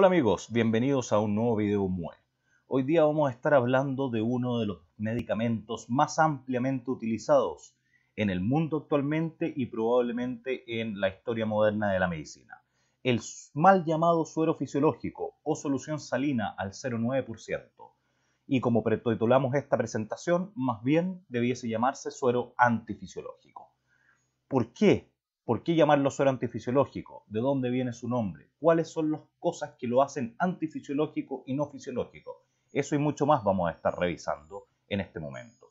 Hola amigos, bienvenidos a un nuevo video MUE. Hoy día vamos a estar hablando de uno de los medicamentos más ampliamente utilizados en el mundo actualmente y probablemente en la historia moderna de la medicina. El mal llamado suero fisiológico o solución salina al 0,9%. Y como pretitulamos esta presentación, más bien debiese llamarse suero antifisiológico. ¿Por qué ¿Por qué llamarlo suero antifisiológico? ¿De dónde viene su nombre? ¿Cuáles son las cosas que lo hacen antifisiológico y no fisiológico? Eso y mucho más vamos a estar revisando en este momento.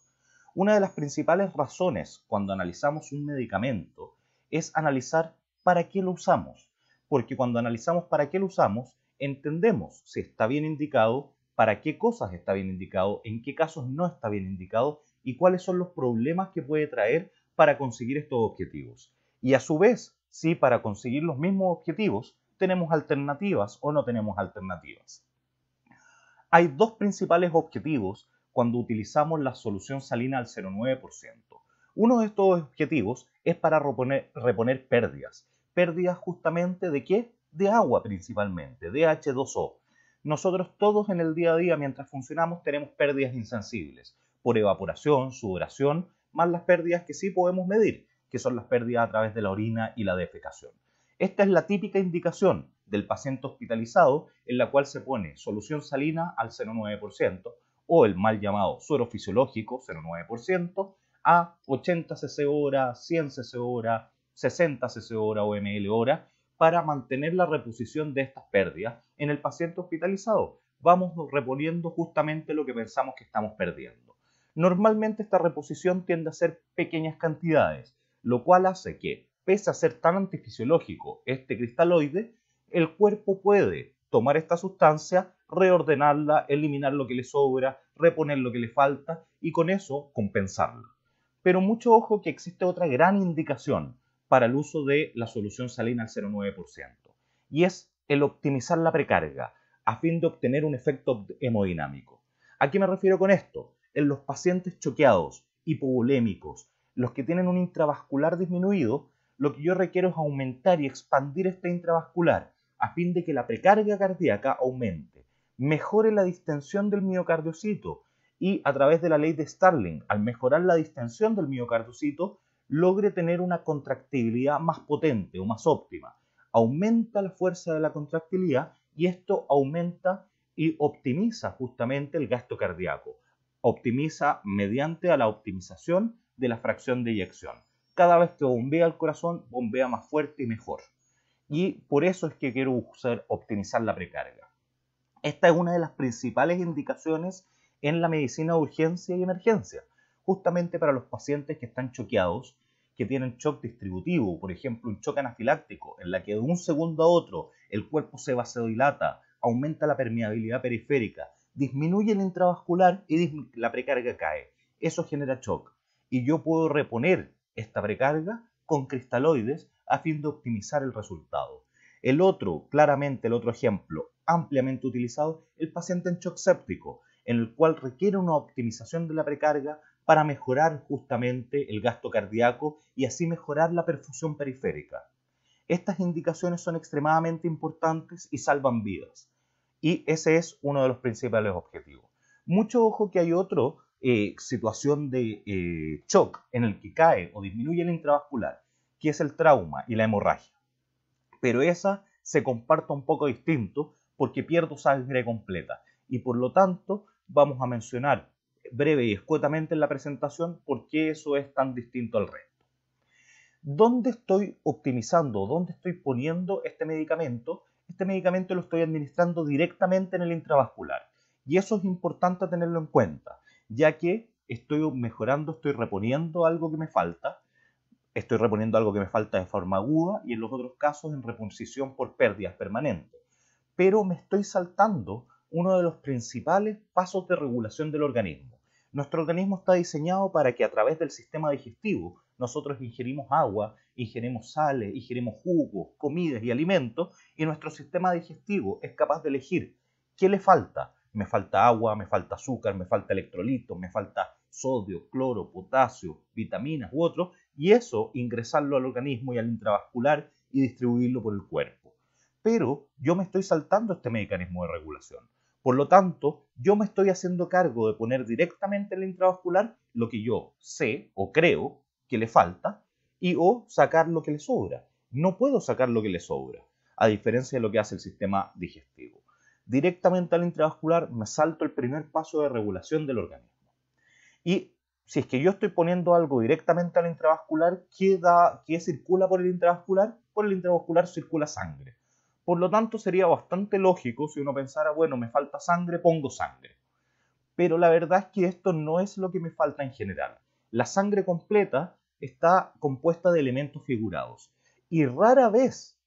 Una de las principales razones cuando analizamos un medicamento es analizar para qué lo usamos, porque cuando analizamos para qué lo usamos, entendemos si está bien indicado, para qué cosas está bien indicado, en qué casos no está bien indicado y cuáles son los problemas que puede traer para conseguir estos objetivos. Y a su vez, si para conseguir los mismos objetivos tenemos alternativas o no tenemos alternativas. Hay dos principales objetivos cuando utilizamos la solución salina al 0,9%. Uno de estos objetivos es para reponer, pérdidas. Pérdidas justamente de qué? De agua principalmente, de H2O. Nosotros todos en el día a día, mientras funcionamos, tenemos pérdidas insensibles por evaporación, sudoración, más las pérdidas que sí podemos medir, que son las pérdidas a través de la orina y la defecación. Esta es la típica indicación del paciente hospitalizado en la cual se pone solución salina al 0,9% o el mal llamado suero fisiológico 0,9% a 80 cc hora, 100 cc hora, 60 cc hora o ml hora para mantener la reposición de estas pérdidas en el paciente hospitalizado. Vamos reponiendo justamente lo que pensamos que estamos perdiendo. Normalmente esta reposición tiende a ser pequeñas cantidades, lo cual hace que, pese a ser tan antifisiológico este cristaloide, el cuerpo puede tomar esta sustancia, reordenarla, eliminar lo que le sobra, reponer lo que le falta y con eso compensarlo Pero mucho ojo que existe otra gran indicación para el uso de la solución salina al 0,9% y es el optimizar la precarga a fin de obtener un efecto hemodinámico. ¿A qué me refiero con esto? En los pacientes choqueados, hipovolémicos, los que tienen un intravascular disminuido, lo que yo requiero es aumentar y expandir este intravascular a fin de que la precarga cardíaca aumente, mejore la distensión del miocardiocito y a través de la ley de Starling, al mejorar la distensión del miocardiocito, logre tener una contractibilidad más potente o más óptima. Aumenta la fuerza de la contractilidad y esto aumenta y optimiza justamente el gasto cardíaco. Optimiza mediante a la optimización de la fracción de eyección. Cada vez que bombea el corazón, bombea más fuerte y mejor. Y por eso es que quiero usar, optimizar la precarga. Esta es una de las principales indicaciones en la medicina de urgencia y emergencia, justamente para los pacientes que están choqueados, que tienen shock distributivo, por ejemplo, un shock anafiláctico, en la que de un segundo a otro el cuerpo se vasodilata, aumenta la permeabilidad periférica, disminuye el intravascular y la precarga cae. Eso genera shock y yo puedo reponer esta precarga con cristaloides a fin de optimizar el resultado. El otro, claramente el otro ejemplo ampliamente utilizado, el paciente en shock séptico, en el cual requiere una optimización de la precarga para mejorar justamente el gasto cardíaco y así mejorar la perfusión periférica. Estas indicaciones son extremadamente importantes y salvan vidas. Y ese es uno de los principales objetivos. Mucho ojo que hay otro eh, situación de eh, shock en el que cae o disminuye el intravascular, que es el trauma y la hemorragia. Pero esa se comparta un poco distinto porque pierdo sangre completa y por lo tanto vamos a mencionar breve y escuetamente en la presentación por qué eso es tan distinto al resto. ¿Dónde estoy optimizando, dónde estoy poniendo este medicamento? Este medicamento lo estoy administrando directamente en el intravascular y eso es importante tenerlo en cuenta ya que estoy mejorando, estoy reponiendo algo que me falta, estoy reponiendo algo que me falta de forma aguda y en los otros casos en reposición por pérdidas permanentes. Pero me estoy saltando uno de los principales pasos de regulación del organismo. Nuestro organismo está diseñado para que a través del sistema digestivo nosotros ingerimos agua, ingerimos sales, ingerimos jugos, comidas y alimentos y nuestro sistema digestivo es capaz de elegir qué le falta, me falta agua, me falta azúcar, me falta electrolito, me falta sodio, cloro, potasio, vitaminas u otros, y eso ingresarlo al organismo y al intravascular y distribuirlo por el cuerpo. Pero yo me estoy saltando este mecanismo de regulación. Por lo tanto, yo me estoy haciendo cargo de poner directamente en el intravascular lo que yo sé o creo que le falta y o sacar lo que le sobra. No puedo sacar lo que le sobra, a diferencia de lo que hace el sistema digestivo directamente al intravascular, me salto el primer paso de regulación del organismo. Y si es que yo estoy poniendo algo directamente al intravascular, ¿qué, circula por el intravascular? Por el intravascular circula sangre. Por lo tanto, sería bastante lógico si uno pensara, bueno, me falta sangre, pongo sangre. Pero la verdad es que esto no es lo que me falta en general. La sangre completa está compuesta de elementos figurados. Y rara vez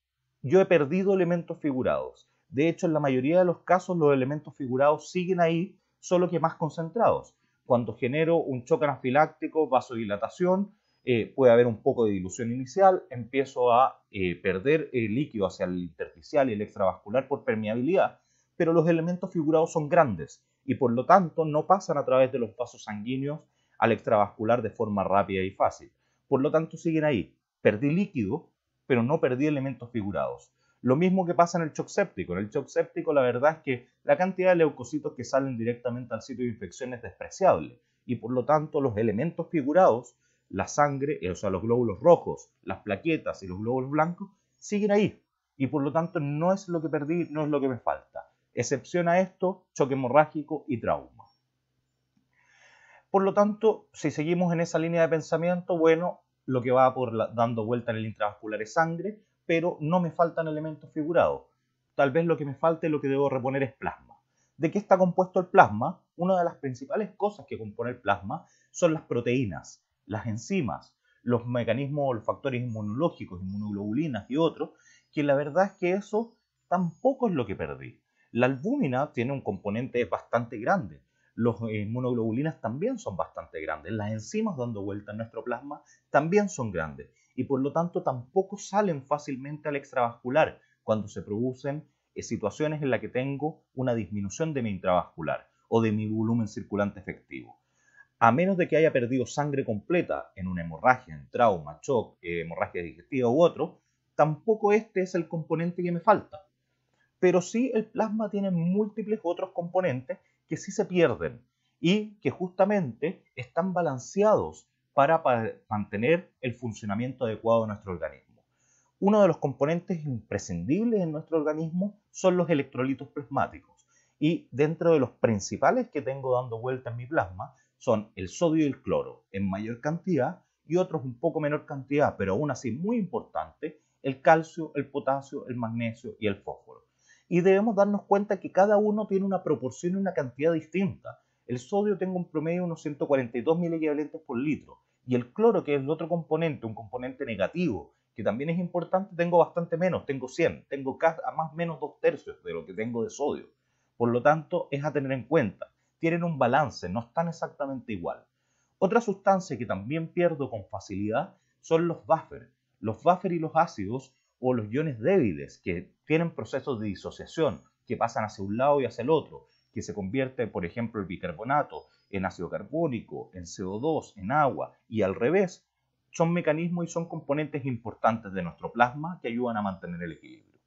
yo he perdido elementos figurados. De hecho, en la mayoría de los casos los elementos figurados siguen ahí, solo que más concentrados. Cuando genero un choque anafiláctico, vasodilatación, eh, puede haber un poco de dilución inicial, empiezo a eh, perder el líquido hacia el intersticial y el extravascular por permeabilidad, pero los elementos figurados son grandes y por lo tanto no pasan a través de los vasos sanguíneos al extravascular de forma rápida y fácil. Por lo tanto siguen ahí. Perdí líquido, pero no perdí elementos figurados. Lo mismo que pasa en el shock séptico. En el shock séptico la verdad es que la cantidad de leucocitos que salen directamente al sitio de infección es despreciable y por lo tanto los elementos figurados, la sangre, eh, o sea, los glóbulos rojos, las plaquetas y los glóbulos blancos, siguen ahí y por lo tanto no es lo que perdí, no es lo que me falta. Excepción a esto, choque hemorrágico y trauma. Por lo tanto, si seguimos en esa línea de pensamiento, bueno, lo que va por dando vuelta en el intravascular es sangre, pero no me faltan elementos figurados. Tal vez lo que me falte, lo que debo reponer es plasma. ¿De qué está compuesto el plasma? Una de las principales cosas que compone el plasma son las proteínas, las enzimas, los mecanismos factores inmunológicos, inmunoglobulinas y otros, que la verdad es que eso tampoco es lo que perdí. La albúmina tiene un componente bastante grande. Los eh, inmunoglobulinas también son bastante grandes. Las enzimas dando vuelta en nuestro plasma también son grandes y por lo tanto tampoco salen fácilmente al extravascular cuando se producen eh, situaciones en las que tengo una disminución de mi intravascular o de mi volumen circulante efectivo. A menos de que haya perdido sangre completa en una hemorragia, en trauma, shock, eh, hemorragia digestiva u otro, tampoco este es el componente que me falta. Pero sí el plasma tiene múltiples otros componentes que sí se pierden y que justamente están balanceados para, mantener el funcionamiento adecuado de nuestro organismo. Uno de los componentes imprescindibles en nuestro organismo son los electrolitos plasmáticos y dentro de los principales que tengo dando vuelta en mi plasma son el sodio y el cloro en mayor cantidad y otros un poco menor cantidad, pero aún así muy importante, el calcio, el potasio, el magnesio y el fósforo. Y debemos darnos cuenta que cada uno tiene una proporción y una cantidad distinta. El sodio tengo un promedio de unos 142 mil equivalentes por litro. Y el cloro, que es el otro componente, un componente negativo, que también es importante, tengo bastante menos, tengo 100, tengo a más o menos dos tercios de lo que tengo de sodio. Por lo tanto, es a tener en cuenta. Tienen un balance, no están exactamente igual. Otra sustancia que también pierdo con facilidad son los buffers. Los buffers y los ácidos o los iones débiles que tienen procesos de disociación, que pasan hacia un lado y hacia el otro, que se convierte, por ejemplo, el bicarbonato en ácido carbónico, en CO2, en agua y al revés, son mecanismos y son componentes importantes de nuestro plasma que ayudan a mantener el equilibrio.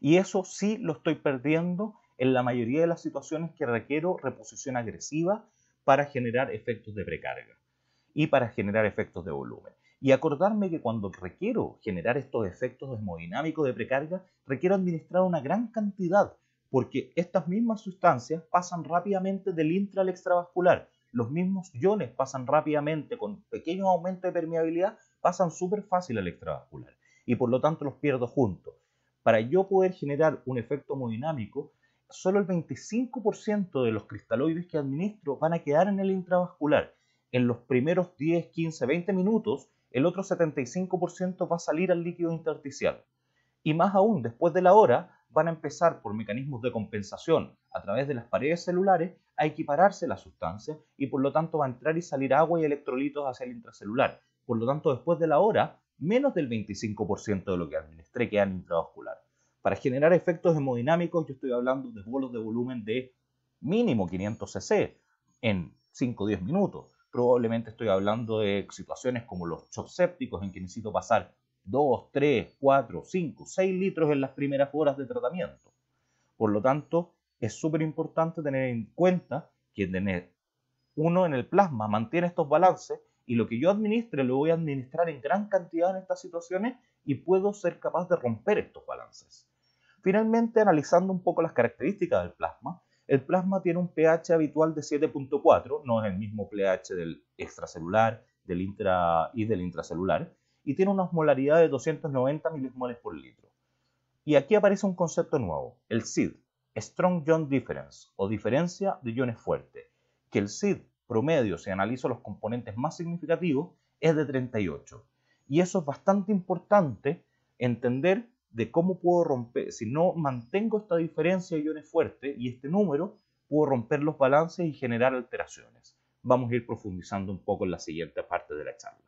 Y eso sí lo estoy perdiendo en la mayoría de las situaciones que requiero reposición agresiva para generar efectos de precarga y para generar efectos de volumen. Y acordarme que cuando requiero generar estos efectos hemodinámicos de precarga, requiero administrar una gran cantidad porque estas mismas sustancias pasan rápidamente del intra al extravascular. Los mismos iones pasan rápidamente, con pequeños aumentos de permeabilidad, pasan súper fácil al extravascular y por lo tanto los pierdo juntos. Para yo poder generar un efecto hemodinámico, solo el 25% de los cristaloides que administro van a quedar en el intravascular. En los primeros 10, 15, 20 minutos, el otro 75% va a salir al líquido intersticial. Y más aún, después de la hora, van a empezar por mecanismos de compensación a través de las paredes celulares a equipararse las sustancias y por lo tanto va a entrar y salir agua y electrolitos hacia el intracelular. Por lo tanto, después de la hora, menos del 25% de lo que administré queda en intravascular. Para generar efectos hemodinámicos, yo estoy hablando de bolos de volumen de mínimo 500 cc en 5 o 10 minutos. Probablemente estoy hablando de situaciones como los shocks sépticos, en que necesito pasar 2, 3, 4, 5, 6 litros en las primeras horas de tratamiento. Por lo tanto, es súper importante tener en cuenta que tener uno en el plasma mantiene estos balances y lo que yo administre lo voy a administrar en gran cantidad en estas situaciones y puedo ser capaz de romper estos balances. Finalmente, analizando un poco las características del plasma, el plasma tiene un pH habitual de 7.4, no es el mismo pH del extracelular y del intracelular, y tiene una osmolaridad de 290 milismoles por litro. Y aquí aparece un concepto nuevo, el SID, Strong Ion Difference, o diferencia de iones fuertes, que el SID promedio, si analizo los componentes más significativos, es de 38. Y eso es bastante importante entender de cómo puedo romper, si no mantengo esta diferencia de iones fuertes y este número, puedo romper los balances y generar alteraciones. Vamos a ir profundizando un poco en la siguiente parte de la charla.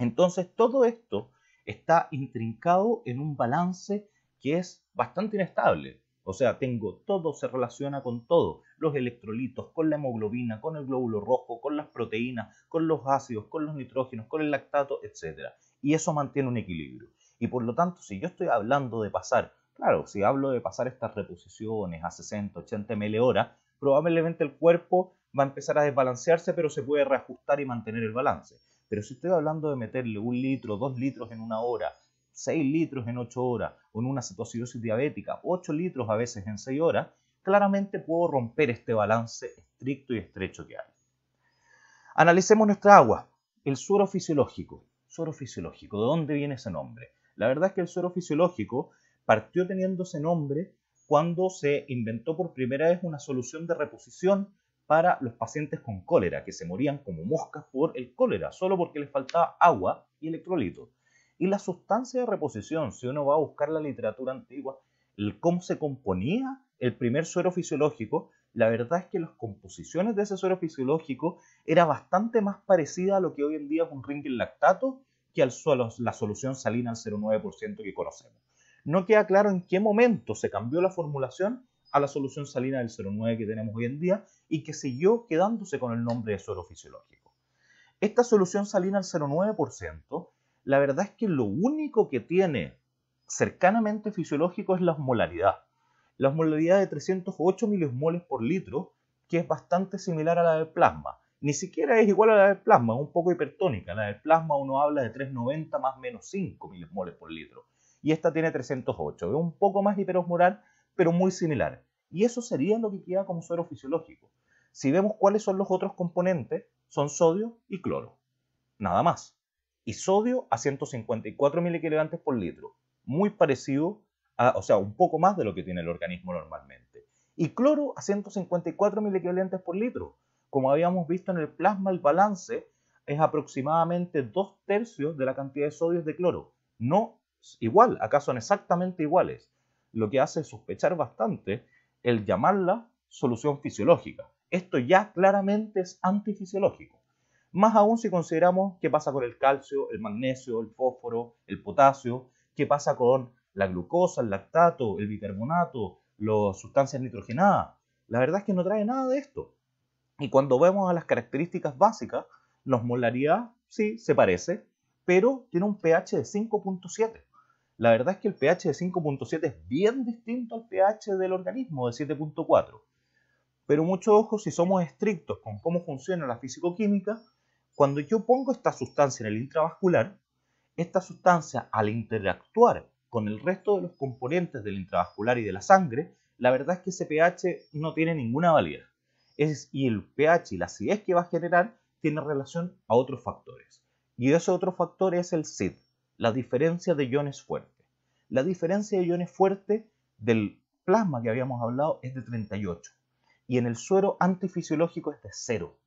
Entonces todo esto está intrincado en un balance que es bastante inestable. O sea, tengo todo se relaciona con todo, los electrolitos, con la hemoglobina, con el glóbulo rojo, con las proteínas, con los ácidos, con los nitrógenos, con el lactato, etc. Y eso mantiene un equilibrio. Y por lo tanto, si yo estoy hablando de pasar, claro, si hablo de pasar estas reposiciones a 60, 80 ml hora, probablemente el cuerpo va a empezar a desbalancearse, pero se puede reajustar y mantener el balance. Pero si estoy hablando de meterle un litro, dos litros en una hora, seis litros en ocho horas, o en una cetosis diabética, ocho litros a veces en seis horas, claramente puedo romper este balance estricto y estrecho que hay. Analicemos nuestra agua, el suero fisiológico. Suero fisiológico, ¿de dónde viene ese nombre? La verdad es que el suero fisiológico partió teniendo ese nombre cuando se inventó por primera vez una solución de reposición para los pacientes con cólera, que se morían como moscas por el cólera, solo porque les faltaba agua y electrolitos. Y la sustancia de reposición, si uno va a buscar la literatura antigua, el cómo se componía el primer suero fisiológico, la verdad es que las composiciones de ese suero fisiológico era bastante más parecida a lo que hoy en día es un ring lactato que al suelo, la solución salina al 0,9% que conocemos. No queda claro en qué momento se cambió la formulación, a la solución salina del 09 que tenemos hoy en día y que siguió quedándose con el nombre de suero fisiológico. Esta solución salina al 0,9%, la verdad es que lo único que tiene cercanamente fisiológico es la osmolaridad. La osmolaridad de 308 milismoles por litro, que es bastante similar a la del plasma. Ni siquiera es igual a la del plasma, es un poco hipertónica. La del plasma uno habla de 390 más menos 5 milismoles por litro. Y esta tiene 308. Es un poco más hiperosmolar, pero muy similar. Y eso sería lo que queda como suero fisiológico. Si vemos cuáles son los otros componentes, son sodio y cloro. Nada más. Y sodio a 154 equivalentes por litro. Muy parecido, a, o sea, un poco más de lo que tiene el organismo normalmente. Y cloro a 154 equivalentes por litro. Como habíamos visto en el plasma, el balance es aproximadamente dos tercios de la cantidad de sodios de cloro. No igual, acá son exactamente iguales lo que hace sospechar bastante el llamarla solución fisiológica. Esto ya claramente es antifisiológico. Más aún si consideramos qué pasa con el calcio, el magnesio, el fósforo, el potasio, qué pasa con la glucosa, el lactato, el bicarbonato, las sustancias nitrogenadas. La verdad es que no trae nada de esto. Y cuando vemos a las características básicas, los molaridad sí se parece, pero tiene un pH de 5.7 la verdad es que el pH de 5.7 es bien distinto al pH del organismo de 7.4. Pero mucho ojo si somos estrictos con cómo funciona la fisicoquímica, cuando yo pongo esta sustancia en el intravascular, esta sustancia al interactuar con el resto de los componentes del intravascular y de la sangre, la verdad es que ese pH no tiene ninguna validez. Es, y el pH y la acidez que va a generar tiene relación a otros factores. Y ese otro factor es el SID, la diferencia de iones fuerte. La diferencia de iones fuerte del plasma que habíamos hablado es de 38 y en el suero antifisiológico es de 0.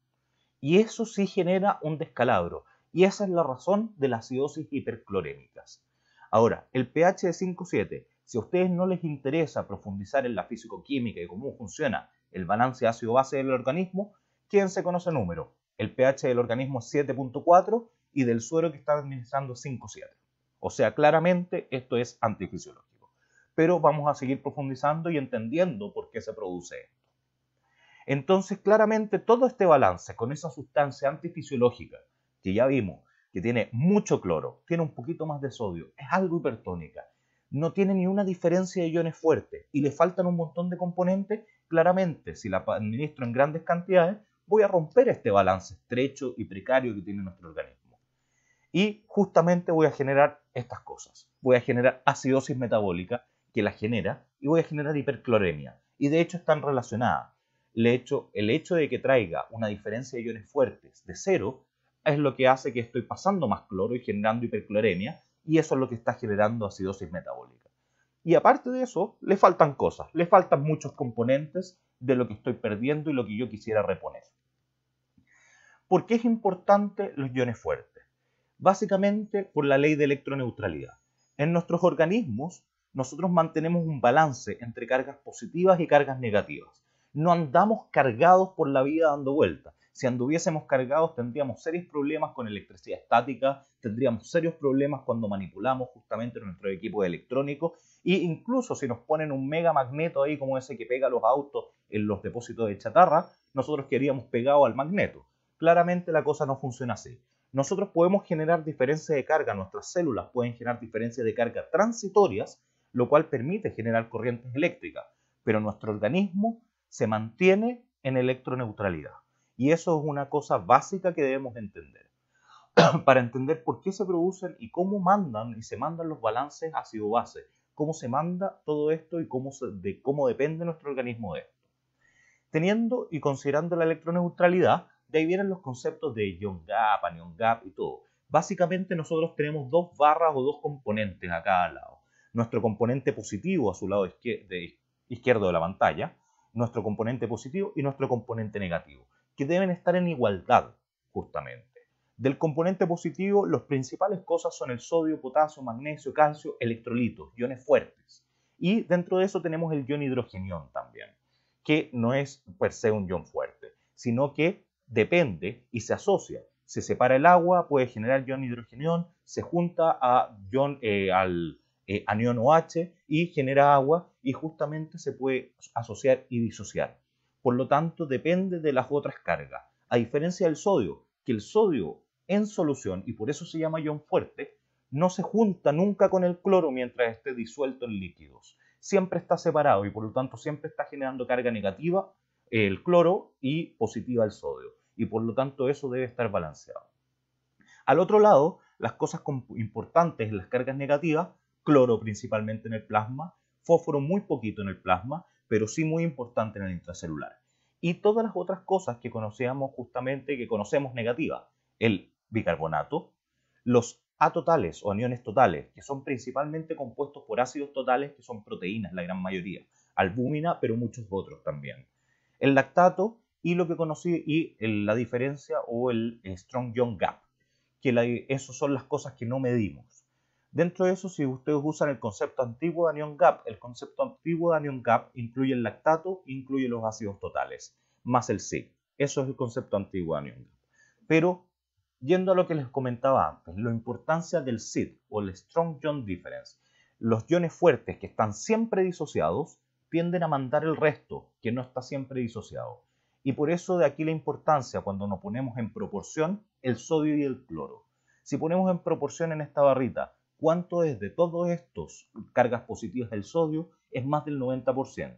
Y eso sí genera un descalabro y esa es la razón de las acidosis hiperclorémicas. Ahora, el pH de 5,7, si a ustedes no les interesa profundizar en la fisicoquímica y cómo funciona el balance ácido-base del organismo, se conoce el número. El pH del organismo es 7.4 y del suero que está administrando 5,7. O sea, claramente esto es antifisiológico. Pero vamos a seguir profundizando y entendiendo por qué se produce esto. Entonces, claramente todo este balance con esa sustancia antifisiológica que ya vimos, que tiene mucho cloro, tiene un poquito más de sodio, es algo hipertónica, no tiene ni una diferencia de iones fuertes y le faltan un montón de componentes, claramente si la administro en grandes cantidades voy a romper este balance estrecho y precario que tiene nuestro organismo y justamente voy a generar estas cosas. Voy a generar acidosis metabólica que la genera y voy a generar hipercloremia. Y de hecho están relacionadas. El hecho, el hecho de que traiga una diferencia de iones fuertes de cero es lo que hace que estoy pasando más cloro y generando hipercloremia y eso es lo que está generando acidosis metabólica. Y aparte de eso, le faltan cosas, le faltan muchos componentes de lo que estoy perdiendo y lo que yo quisiera reponer. ¿Por qué es importante los iones fuertes? básicamente por la ley de electroneutralidad. En nuestros organismos nosotros mantenemos un balance entre cargas positivas y cargas negativas. No andamos cargados por la vida dando vueltas. Si anduviésemos cargados tendríamos serios problemas con electricidad estática, tendríamos serios problemas cuando manipulamos justamente nuestro equipo electrónico e incluso si nos ponen un mega magneto ahí como ese que pega los autos en los depósitos de chatarra, nosotros queríamos pegado al magneto. Claramente la cosa no funciona así nosotros podemos generar diferencias de carga, nuestras células pueden generar diferencias de carga transitorias, lo cual permite generar corrientes eléctricas, pero nuestro organismo se mantiene en electroneutralidad. Y eso es una cosa básica que debemos entender. Para entender por qué se producen y cómo mandan y se mandan los balances ácido-base, cómo se manda todo esto y cómo, de, cómo depende nuestro organismo de esto. Teniendo y considerando la electroneutralidad, de ahí vienen los conceptos de ion Gap, Anion Gap y todo. Básicamente nosotros tenemos dos barras o dos componentes a cada lado. Nuestro componente positivo a su lado izquierdo de la pantalla, nuestro componente positivo y nuestro componente negativo, que deben estar en igualdad, justamente. Del componente positivo, las principales cosas son el sodio, potasio, magnesio, calcio, electrolitos, iones fuertes. Y dentro de eso tenemos el ion hidrogenión también, que no es per se un ion fuerte, sino que depende y se asocia. Se separa el agua, puede generar ion hidrogenión, se junta a ion, eh, al eh, OH y genera agua y justamente se puede asociar y disociar. Por lo tanto, depende de las otras cargas. A diferencia del sodio, que el sodio en solución, y por eso se llama ion fuerte, no se junta nunca con el cloro mientras esté disuelto en líquidos. Siempre está separado y por lo tanto siempre está generando carga negativa el cloro y positiva el sodio. Y por lo tanto eso debe estar balanceado. Al otro lado, las cosas importantes las cargas negativas, cloro principalmente en el plasma, fósforo muy poquito en el plasma, pero sí muy importante en el intracelular. Y todas las otras cosas que conocíamos justamente, que conocemos negativas, el bicarbonato, los atotales o aniones totales, que son principalmente compuestos por ácidos totales que son proteínas, la gran mayoría, albúmina, pero muchos otros también el lactato y lo que conocí y la diferencia o el strong ion gap, que esas son las cosas que no medimos. Dentro de eso, si ustedes usan el concepto antiguo de anion gap, el concepto antiguo de anion gap incluye el lactato, incluye los ácidos totales, más el SID. Eso es el concepto antiguo de anion gap. Pero Yendo a lo que les comentaba antes, la importancia del SID o el Strong Ion Difference. Los iones fuertes que están siempre disociados tienden a mandar el resto, que no está siempre disociado. Y por eso de aquí la importancia cuando nos ponemos en proporción el sodio y el cloro. Si ponemos en proporción en esta barrita cuánto es de todos estos cargas positivas del sodio, es más del 90%.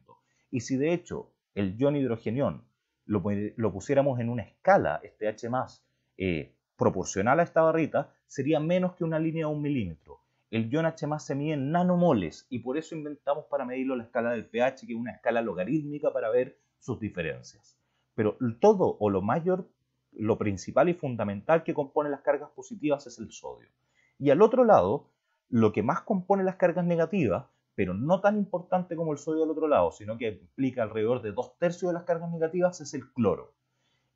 Y si de hecho el ion hidrogenión lo, pusiéramos en una escala, este H eh, proporcional a esta barrita, sería menos que una línea de un milímetro. El ion H más se mide en nanomoles y por eso inventamos para medirlo la escala del pH, que es una escala logarítmica para ver sus diferencias. Pero todo o lo mayor, lo principal y fundamental que compone las cargas positivas es el sodio. Y al otro lado, lo que más compone las cargas negativas, pero no tan importante como el sodio al otro lado, sino que implica alrededor de dos tercios de las cargas negativas, es el cloro.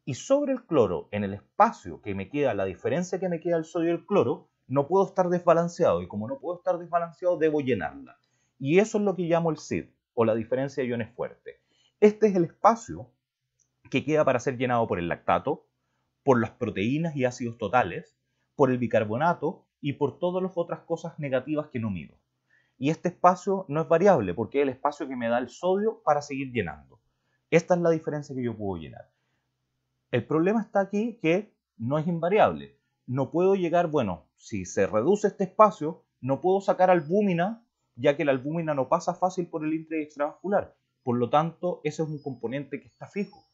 Y sobre el cloro, en el espacio que me queda, la diferencia que me queda el sodio y el cloro, no puedo estar desbalanceado y como no puedo estar desbalanceado debo llenarla. Y eso es lo que llamo el SID o la diferencia de iones fuerte. Este es el espacio que queda para ser llenado por el lactato, por las proteínas y ácidos totales, por el bicarbonato y por todas las otras cosas negativas que no mido. Y este espacio no es variable porque es el espacio que me da el sodio para seguir llenando. Esta es la diferencia que yo puedo llenar. El problema está aquí que no es invariable. No puedo llegar, bueno, si se reduce este espacio, no puedo sacar albúmina, ya que la albúmina no pasa fácil por el intra extravascular. Por lo tanto, ese es un componente que está fijo.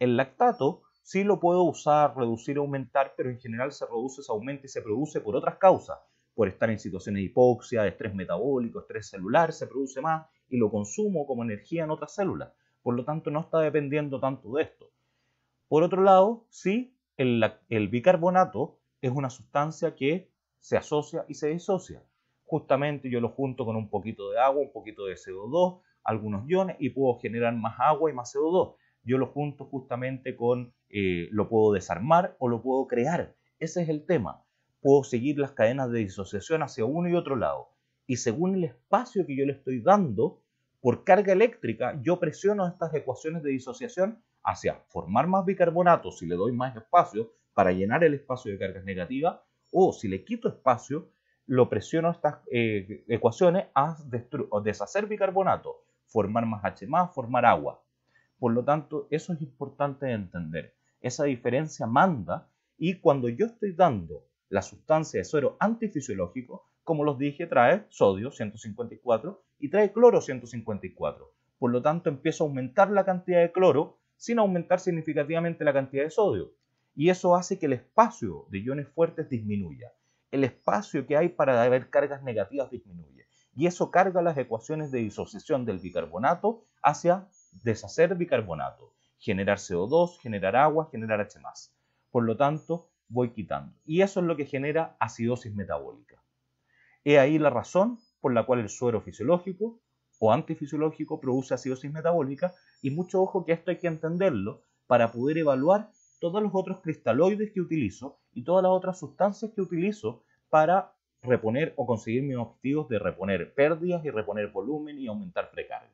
El lactato sí lo puedo usar, reducir, aumentar, pero en general se reduce, se aumenta y se produce por otras causas. Por estar en situaciones de hipoxia, de estrés metabólico, estrés celular, se produce más y lo consumo como energía en otras células. Por lo tanto, no está dependiendo tanto de esto. Por otro lado, sí, el, el bicarbonato es una sustancia que se asocia y se disocia. Justamente yo lo junto con un poquito de agua, un poquito de CO2, algunos iones y puedo generar más agua y más CO2. Yo lo junto justamente con, eh, lo puedo desarmar o lo puedo crear. Ese es el tema. Puedo seguir las cadenas de disociación hacia uno y otro lado. Y según el espacio que yo le estoy dando, por carga eléctrica, yo presiono estas ecuaciones de disociación hacia formar más bicarbonato si le doy más espacio para llenar el espacio de cargas negativas o si le quito espacio, lo presiono estas eh, ecuaciones a deshacer bicarbonato, formar más H formar agua. Por lo tanto, eso es importante de entender. Esa diferencia manda y cuando yo estoy dando la sustancia de suero antifisiológico, como los dije, trae sodio 154 y trae cloro 154. Por lo tanto, empiezo a aumentar la cantidad de cloro sin aumentar significativamente la cantidad de sodio y eso hace que el espacio de iones fuertes disminuya. El espacio que hay para haber cargas negativas disminuye y eso carga las ecuaciones de disociación del bicarbonato hacia deshacer bicarbonato, generar CO2, generar agua, generar H+. Por lo tanto, voy quitando. Y eso es lo que genera acidosis metabólica. He ahí la razón por la cual el suero fisiológico o antifisiológico produce acidosis metabólica y mucho ojo que esto hay que entenderlo para poder evaluar todos los otros cristaloides que utilizo y todas las otras sustancias que utilizo para reponer o conseguir mis objetivos de reponer pérdidas y reponer volumen y aumentar precarga.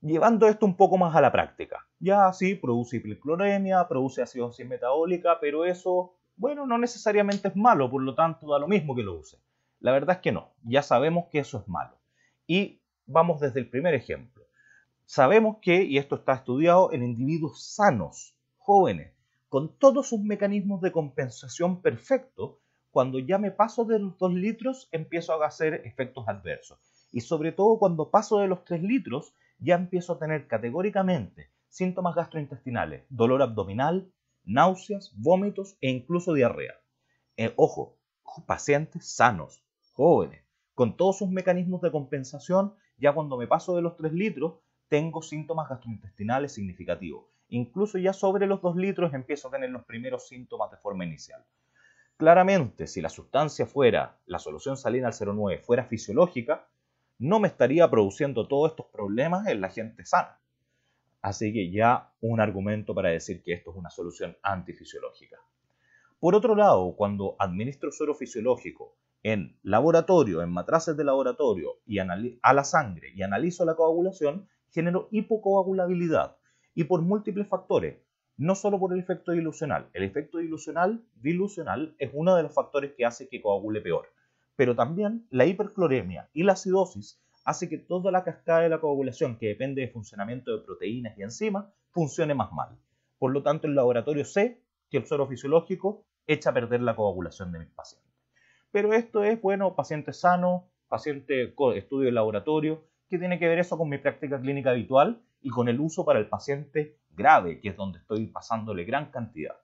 Llevando esto un poco más a la práctica. Ya sí, produce hipercloremia, produce acidosis metabólica, pero eso, bueno, no necesariamente es malo, por lo tanto da lo mismo que lo use. La verdad es que no, ya sabemos que eso es malo. Y vamos desde el primer ejemplo. Sabemos que, y esto está estudiado en individuos sanos, jóvenes, con todos sus mecanismos de compensación perfectos, cuando ya me paso de los 2 litros empiezo a hacer efectos adversos. Y sobre todo cuando paso de los 3 litros ya empiezo a tener categóricamente síntomas gastrointestinales, dolor abdominal, náuseas, vómitos e incluso diarrea. Eh, ojo, pacientes sanos, jóvenes, con todos sus mecanismos de compensación, ya cuando me paso de los 3 litros tengo síntomas gastrointestinales significativos. Incluso ya sobre los 2 litros empiezo a tener los primeros síntomas de forma inicial. Claramente, si la sustancia fuera, la solución salina al 09 fuera fisiológica, no me estaría produciendo todos estos problemas en la gente sana. Así que ya un argumento para decir que esto es una solución antifisiológica. Por otro lado, cuando administro suero fisiológico en laboratorio, en matraces de laboratorio y a la sangre y analizo la coagulación, genero hipocoagulabilidad y por múltiples factores, no solo por el efecto dilucional. El efecto dilucional, dilucional es uno de los factores que hace que coagule peor, pero también la hipercloremia y la acidosis hace que toda la cascada de la coagulación que depende del funcionamiento de proteínas y enzimas funcione más mal. Por lo tanto, el laboratorio C, que el suero fisiológico, echa a perder la coagulación de mis pacientes. Pero esto es, bueno, paciente sano, paciente con estudio de laboratorio, tiene que ver eso con mi práctica clínica habitual y con el uso para el paciente grave, que es donde estoy pasándole gran cantidad?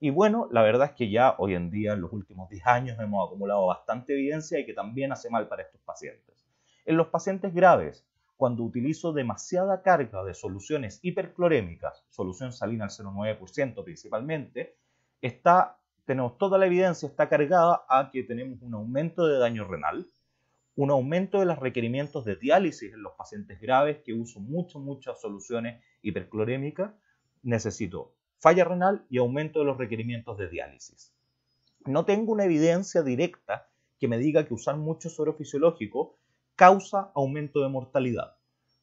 Y bueno, la verdad es que ya hoy en día, en los últimos 10 años, hemos acumulado bastante evidencia y que también hace mal para estos pacientes. En los pacientes graves, cuando utilizo demasiada carga de soluciones hiperclorémicas, solución salina al 0,9% principalmente, está, tenemos toda la evidencia, está cargada a que tenemos un aumento de daño renal, un aumento de los requerimientos de diálisis en los pacientes graves que uso mucho, muchas soluciones hiperclorémicas, necesito falla renal y aumento de los requerimientos de diálisis. No tengo una evidencia directa que me diga que usar mucho suero fisiológico causa aumento de mortalidad,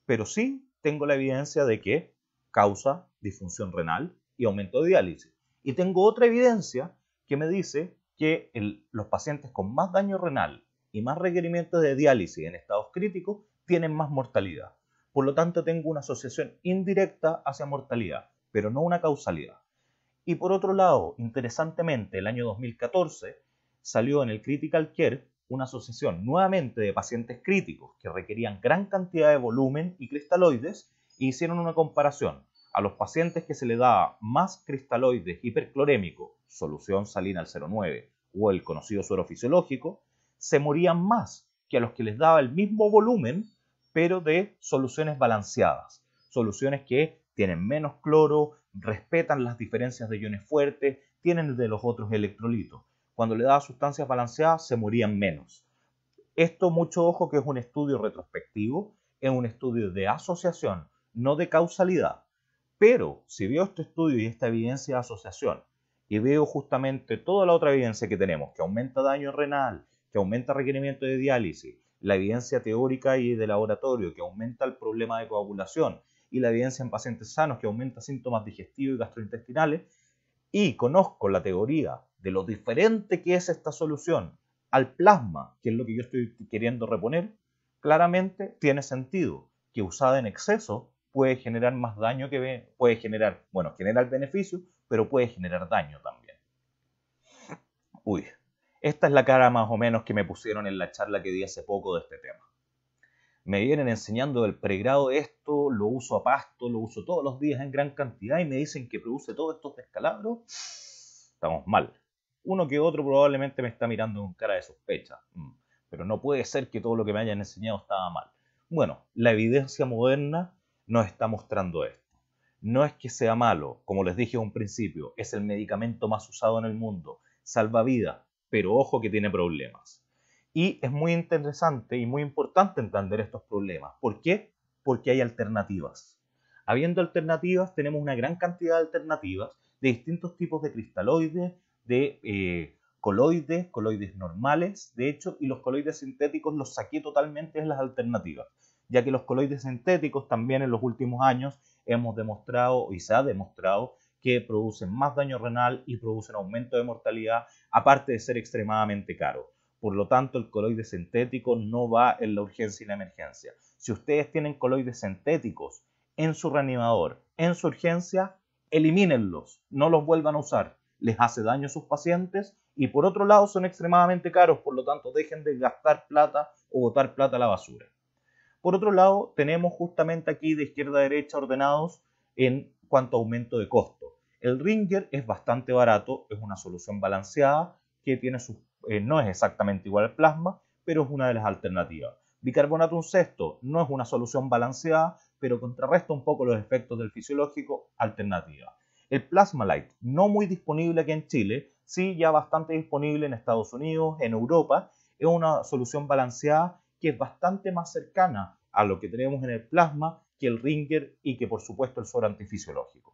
pero sí tengo la evidencia de que causa disfunción renal y aumento de diálisis. Y tengo otra evidencia que me dice que los pacientes con más daño renal y más requerimientos de diálisis en estados críticos tienen más mortalidad. Por lo tanto, tengo una asociación indirecta hacia mortalidad, pero no una causalidad. Y por otro lado, interesantemente, el año 2014 salió en el Critical Care una asociación nuevamente de pacientes críticos que requerían gran cantidad de volumen y cristaloides e hicieron una comparación. A los pacientes que se le daba más cristaloides hiperclorémico, solución salina al 09 o el conocido suero fisiológico, se morían más que a los que les daba el mismo volumen, pero de soluciones balanceadas. Soluciones que tienen menos cloro, respetan las diferencias de iones fuertes, tienen de los otros electrolitos. Cuando le daba sustancias balanceadas, se morían menos. Esto, mucho ojo, que es un estudio retrospectivo, es un estudio de asociación, no de causalidad. Pero si veo este estudio y esta evidencia de asociación y veo justamente toda la otra evidencia que tenemos, que aumenta daño renal, que aumenta el requerimiento de diálisis, la evidencia teórica y de laboratorio, que aumenta el problema de coagulación, y la evidencia en pacientes sanos, que aumenta síntomas digestivos y gastrointestinales, y conozco la teoría de lo diferente que es esta solución al plasma, que es lo que yo estoy queriendo reponer, claramente tiene sentido que usada en exceso puede generar más daño que puede generar, bueno, genera el beneficio, pero puede generar daño también. Uy, esta es la cara más o menos que me pusieron en la charla que di hace poco de este tema. Me vienen enseñando del pregrado esto, lo uso a pasto, lo uso todos los días en gran cantidad y me dicen que produce todos estos descalabros. Estamos mal. Uno que otro probablemente me está mirando con cara de sospecha. Mm. Pero no puede ser que todo lo que me hayan enseñado estaba mal. Bueno, la evidencia moderna nos está mostrando esto. No es que sea malo, como les dije a un principio, es el medicamento más usado en el mundo. Salva vidas, pero ojo que tiene problemas. Y es muy interesante y muy importante entender estos problemas. ¿Por qué? Porque hay alternativas. Habiendo alternativas, tenemos una gran cantidad de alternativas de distintos tipos de cristaloides, de eh, coloides, coloides normales, de hecho, y los coloides sintéticos los saqué totalmente de las alternativas, ya que los coloides sintéticos también en los últimos años hemos demostrado y se ha demostrado que producen más daño renal y producen aumento de mortalidad aparte de ser extremadamente caro. Por lo tanto, el coloide sintético no va en la urgencia y la emergencia. Si ustedes tienen coloides sintéticos en su reanimador, en su urgencia, elimínenlos, no los vuelvan a usar. Les hace daño a sus pacientes y por otro lado son extremadamente caros, por lo tanto dejen de gastar plata o botar plata a la basura. Por otro lado, tenemos justamente aquí de izquierda a derecha ordenados en cuanto a aumento de costo. El Ringer es bastante barato, es una solución balanceada que tiene sus, eh, no es exactamente igual al plasma, pero es una de las alternativas. Bicarbonato un sexto no es una solución balanceada, pero contrarresta un poco los efectos del fisiológico alternativa. El Plasma Light, no muy disponible aquí en Chile, sí ya bastante disponible en Estados Unidos, en Europa, es una solución balanceada que es bastante más cercana a lo que tenemos en el plasma que el ringer y que por supuesto el suero antifisiológico.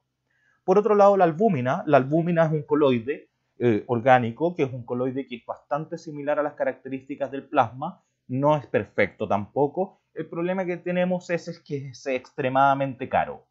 Por otro lado, la albúmina. La albúmina es un coloide eh, orgánico, que es un coloide que es bastante similar a las características del plasma. No es perfecto tampoco. El problema que tenemos es, es que es extremadamente caro.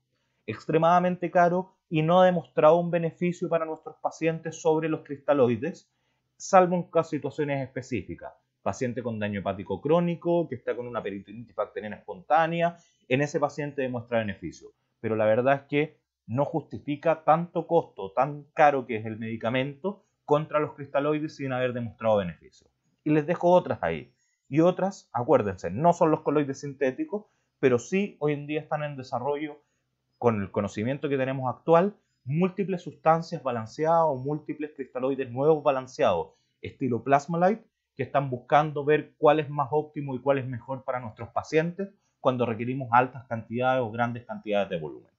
Extremadamente caro y no ha demostrado un beneficio para nuestros pacientes sobre los cristaloides, salvo en situaciones específicas paciente con daño hepático crónico, que está con una peritonitis bacteriana espontánea, en ese paciente demuestra beneficio. Pero la verdad es que no justifica tanto costo, tan caro que es el medicamento, contra los cristaloides sin haber demostrado beneficio. Y les dejo otras ahí. Y otras, acuérdense, no son los coloides sintéticos, pero sí hoy en día están en desarrollo, con el conocimiento que tenemos actual, múltiples sustancias balanceadas o múltiples cristaloides nuevos balanceados, estilo plasmalite, que están buscando ver cuál es más óptimo y cuál es mejor para nuestros pacientes cuando requerimos altas cantidades o grandes cantidades de volumen.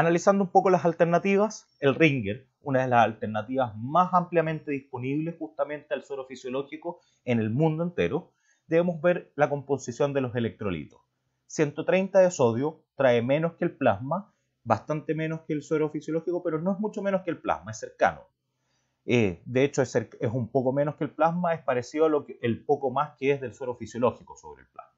Analizando un poco las alternativas, el ringer, una de las alternativas más ampliamente disponibles justamente al suero fisiológico en el mundo entero, debemos ver la composición de los electrolitos. 130 de sodio trae menos que el plasma, bastante menos que el suero fisiológico, pero no es mucho menos que el plasma, es cercano. Eh, de hecho, es, es, un poco menos que el plasma, es parecido a lo que, el poco más que es del suero fisiológico sobre el plasma.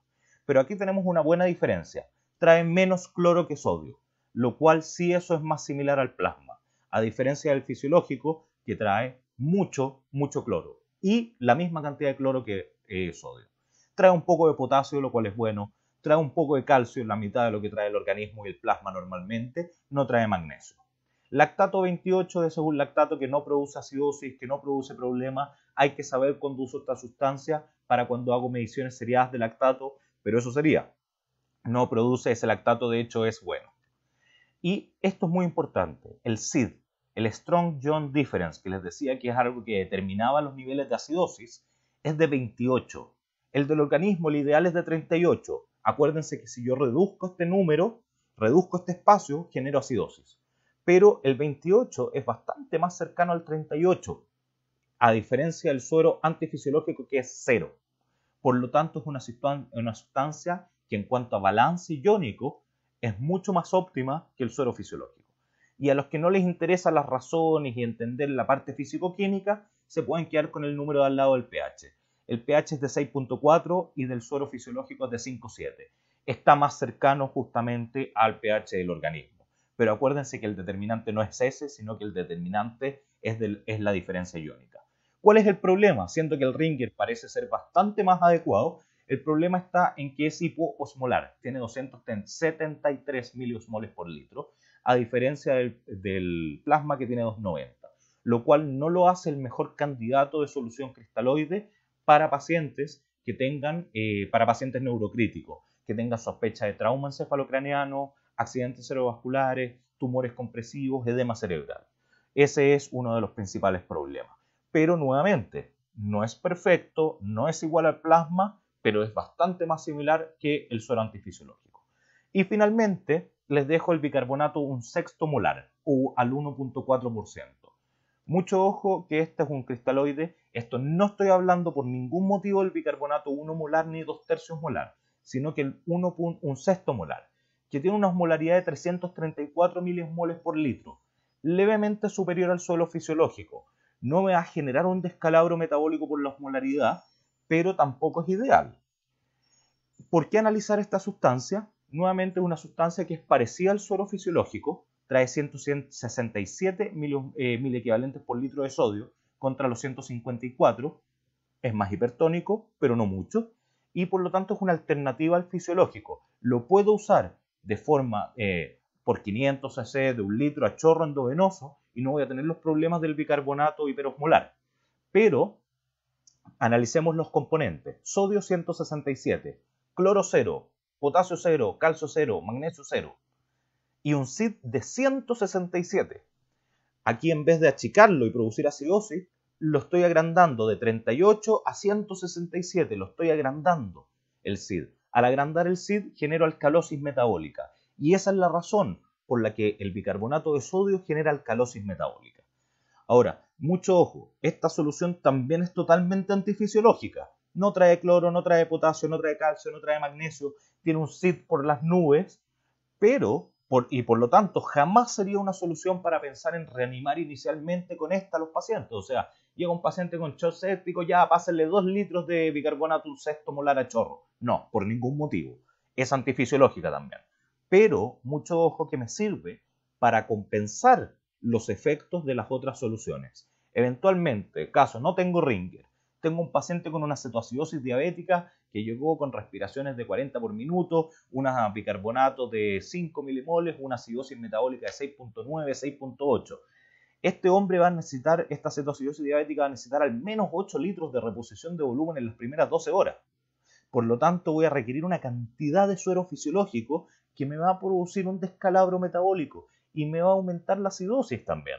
Pero aquí tenemos una buena diferencia. Trae menos cloro que sodio lo cual sí eso es más similar al plasma, a diferencia del fisiológico que trae mucho, mucho cloro y la misma cantidad de cloro que el eh, sodio. Trae un poco de potasio, lo cual es bueno, trae un poco de calcio, la mitad de lo que trae el organismo y el plasma normalmente, no trae magnesio. Lactato 28 es un lactato que no produce acidosis, que no produce problemas. Hay que saber cuándo uso esta sustancia para cuando hago mediciones seriadas de lactato, pero eso sería. No produce ese lactato, de hecho es bueno. Y esto es muy importante, el SID, el Strong John Difference, que les decía que es algo que determinaba los niveles de acidosis, es de 28. El del organismo, el ideal es de 38. Acuérdense que si yo reduzco este número, reduzco este espacio, genero acidosis. Pero el 28 es bastante más cercano al 38, a diferencia del suero antifisiológico que es cero. Por lo tanto, es una sustancia que en cuanto a balance iónico es mucho más óptima que el suero fisiológico. Y a los que no les interesan las razones y entender la parte físico-química, se pueden quedar con el número al lado del pH. El pH es de 6.4 y del suero fisiológico es de 5.7. Está más cercano justamente al pH del organismo. Pero acuérdense que el determinante no es ese, sino que el determinante es, es la diferencia iónica. ¿Cuál es el problema? Siendo que el Ringer parece ser bastante más adecuado, el problema está en que es hipoosmolar, tiene 273 miliosmoles por litro, a diferencia del, plasma que tiene 290, lo cual no lo hace el mejor candidato de solución cristaloide para pacientes que tengan, eh, para pacientes neurocríticos, que tengan sospecha de trauma encefalocraneano, accidentes cerebrovasculares, tumores compresivos, edema cerebral. Ese es uno de los principales problemas. Pero nuevamente, no es perfecto, no es igual al plasma, pero es bastante más similar que el suelo antifisiológico. Y finalmente, les dejo el bicarbonato un sexto molar, o al 1.4%. Mucho ojo que este es un cristaloide, esto no estoy hablando por ningún motivo del bicarbonato 1 molar ni 2 tercios molar, sino que el 1, un sexto molar, que tiene una osmolaridad de 334 milimoles por litro, levemente superior al suelo fisiológico. No me va a generar un descalabro metabólico por la osmolaridad, pero tampoco es ideal. ¿Por qué analizar esta sustancia? Nuevamente es una sustancia que es parecida al suero fisiológico, trae 167 mil, mil equivalentes por litro de sodio contra los 154, es más hipertónico, pero no mucho, y por lo tanto es una alternativa al fisiológico. Lo puedo usar de forma eh, por 500 cc de un litro a chorro endovenoso y no voy a tener los problemas del bicarbonato hiperosmolar. Pero Analicemos los componentes. Sodio 167, cloro 0, potasio 0, calcio 0, magnesio 0 y un SID de 167. Aquí en vez de achicarlo y producir acidosis, lo estoy agrandando de 38 a 167, lo estoy agrandando el SID. Al agrandar el SID genero alcalosis metabólica y esa es la razón por la que el bicarbonato de sodio genera alcalosis metabólica. Ahora, mucho ojo, esta solución también es totalmente antifisiológica. No trae cloro, no trae potasio, no trae calcio, no trae magnesio, tiene un SID por las nubes, pero, y por lo tanto, jamás sería una solución para pensar en reanimar inicialmente con esta a los pacientes. O sea, llega un paciente con shock séptico, ya pásenle dos litros de bicarbonato sexto molar a chorro. No, por ningún motivo. Es antifisiológica también. Pero, mucho ojo que me sirve para compensar los efectos de las otras soluciones. Eventualmente, caso, no tengo Ringer, tengo un paciente con una cetoacidosis diabética que llegó con respiraciones de 40 por minuto, un bicarbonato de 5 milimoles, una acidosis metabólica de 6.9, 6.8. Este hombre va a necesitar, esta cetoacidosis diabética va a necesitar al menos 8 litros de reposición de volumen en las primeras 12 horas. Por lo tanto, voy a requerir una cantidad de suero fisiológico que me va a producir un descalabro metabólico y me va a aumentar la acidosis también.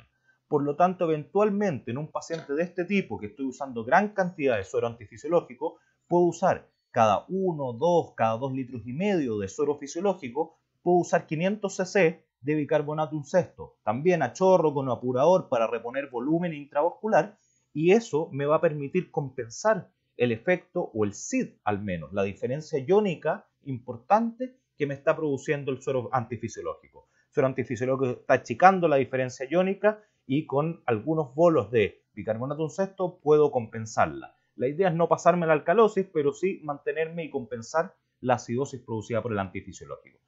Por lo tanto, eventualmente en un paciente de este tipo, que estoy usando gran cantidad de suero antifisiológico, puedo usar cada uno, dos, cada dos litros y medio de suero fisiológico, puedo usar 500 cc de bicarbonato un sexto, también a chorro con apurador para reponer volumen intravascular, y eso me va a permitir compensar el efecto o el SID al menos, la diferencia iónica importante que me está produciendo el suero antifisiológico. El suero antifisiológico está achicando la diferencia iónica y con algunos bolos de bicarbonato un sexto puedo compensarla. La idea es no pasarme la alcalosis, pero sí mantenerme y compensar la acidosis producida por el antifisiológico.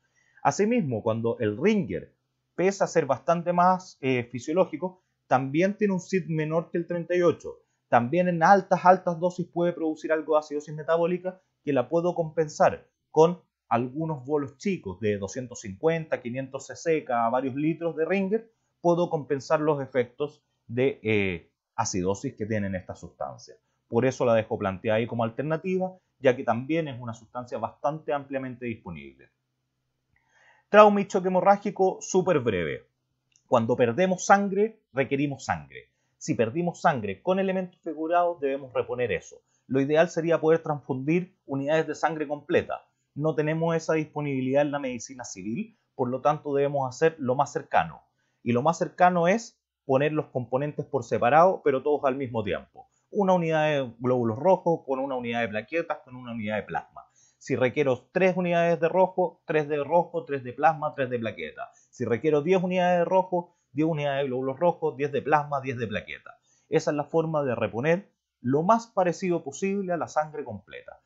Asimismo, cuando el ringer pesa a ser bastante más eh, fisiológico, también tiene un SID menor que el 38. También en altas, altas dosis puede producir algo de acidosis metabólica que la puedo compensar con algunos bolos chicos de 250, 500 cc a varios litros de ringer puedo compensar los efectos de eh, acidosis que tienen estas sustancias. Por eso la dejo planteada ahí como alternativa, ya que también es una sustancia bastante ampliamente disponible. Trauma y choque hemorrágico súper breve. Cuando perdemos sangre, requerimos sangre. Si perdimos sangre con elementos figurados, debemos reponer eso. Lo ideal sería poder transfundir unidades de sangre completa. No tenemos esa disponibilidad en la medicina civil, por lo tanto debemos hacer lo más cercano y lo más cercano es poner los componentes por separado, pero todos al mismo tiempo. Una unidad de glóbulos rojos con una unidad de plaquetas, con una unidad de plasma. Si requiero tres unidades de rojo, tres de rojo, tres de plasma, tres de plaquetas. Si requiero 10 unidades de rojo, 10 unidades de glóbulos rojos, 10 de plasma, 10 de plaqueta. Esa es la forma de reponer lo más parecido posible a la sangre completa.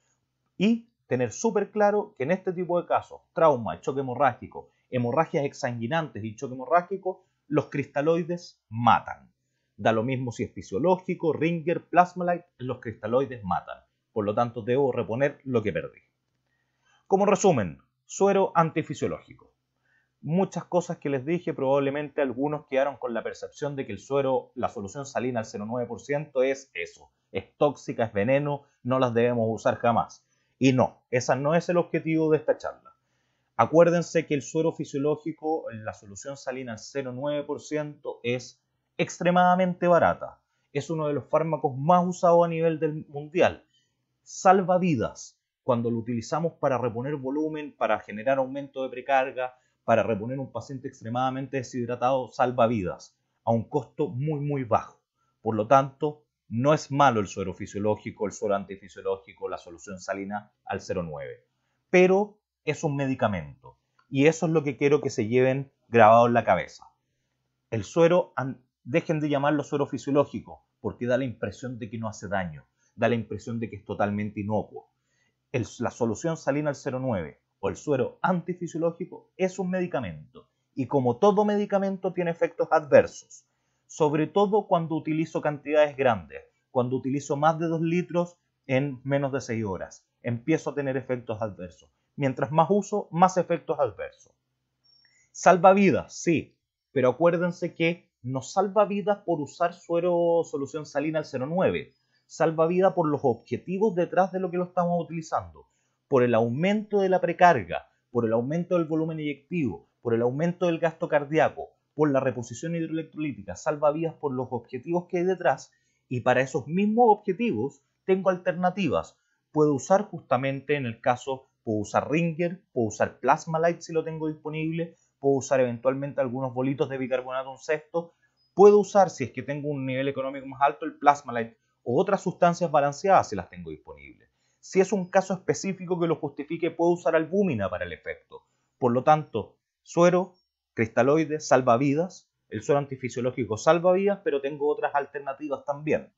Y tener súper claro que en este tipo de casos, trauma, choque hemorrágico, hemorragias exsanguinantes y choque hemorrágico, los cristaloides matan. Da lo mismo si es fisiológico, ringer, plasmalite, los cristaloides matan. Por lo tanto, debo reponer lo que perdí. Como resumen, suero antifisiológico. Muchas cosas que les dije, probablemente algunos quedaron con la percepción de que el suero, la solución salina al 0,9% es eso, es tóxica, es veneno, no las debemos usar jamás. Y no, ese no es el objetivo de esta charla. Acuérdense que el suero fisiológico, la solución salina al 0,9%, es extremadamente barata. Es uno de los fármacos más usados a nivel del mundial. Salva vidas cuando lo utilizamos para reponer volumen, para generar aumento de precarga, para reponer un paciente extremadamente deshidratado, salva vidas a un costo muy, muy bajo. Por lo tanto, no es malo el suero fisiológico, el suero antifisiológico, la solución salina al 0,9. Pero es un medicamento. Y eso es lo que quiero que se lleven grabado en la cabeza. El suero, dejen de llamarlo suero fisiológico, porque da la impresión de que no hace daño, da la impresión de que es totalmente inocuo. la solución salina al 09 o el suero antifisiológico es un medicamento. Y como todo medicamento tiene efectos adversos, sobre todo cuando utilizo cantidades grandes, cuando utilizo más de 2 litros en menos de 6 horas, empiezo a tener efectos adversos. Mientras más uso, más efectos adversos. Salva vidas, sí, pero acuérdense que no salva vidas por usar suero solución salina al 09, salva vida por los objetivos detrás de lo que lo estamos utilizando, por el aumento de la precarga, por el aumento del volumen eyectivo, por el aumento del gasto cardíaco, por la reposición hidroelectrolítica, salva vidas por los objetivos que hay detrás y para esos mismos objetivos tengo alternativas. Puedo usar justamente en el caso puedo usar Ringer, puedo usar plasma light si lo tengo disponible, puedo usar eventualmente algunos bolitos de bicarbonato un sexto, puedo usar si es que tengo un nivel económico más alto el plasma light o otras sustancias balanceadas si las tengo disponibles. Si es un caso específico que lo justifique, puedo usar albúmina para el efecto. Por lo tanto, suero, cristaloides, salvavidas, el suero antifisiológico salvavidas, pero tengo otras alternativas también.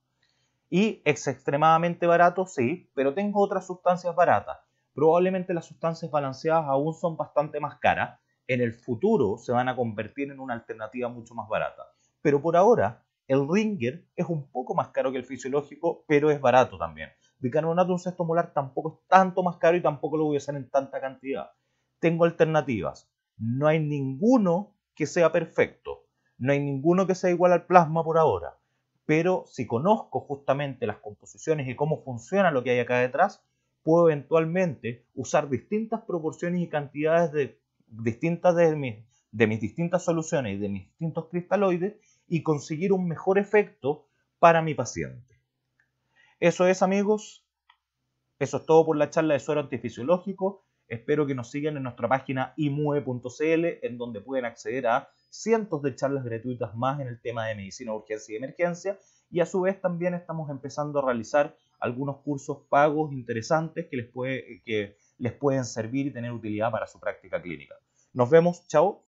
Y es extremadamente barato, sí, pero tengo otras sustancias baratas probablemente las sustancias balanceadas aún son bastante más caras. En el futuro se van a convertir en una alternativa mucho más barata. Pero por ahora, el ringer es un poco más caro que el fisiológico, pero es barato también. Bicarbonato de un sexto molar tampoco es tanto más caro y tampoco lo voy a usar en tanta cantidad. Tengo alternativas. No hay ninguno que sea perfecto. No hay ninguno que sea igual al plasma por ahora. Pero si conozco justamente las composiciones y cómo funciona lo que hay acá detrás, puedo eventualmente usar distintas proporciones y cantidades de, distintas de mis, de mis distintas soluciones y de mis distintos cristaloides y conseguir un mejor efecto para mi paciente. Eso es, amigos. Eso es todo por la charla de suero antifisiológico. Espero que nos sigan en nuestra página imue.cl, en donde pueden acceder a cientos de charlas gratuitas más en el tema de medicina, urgencia y emergencia. Y a su vez también estamos empezando a realizar algunos cursos pagos interesantes que les, puede, que les pueden servir y tener utilidad para su práctica clínica. Nos vemos, chao.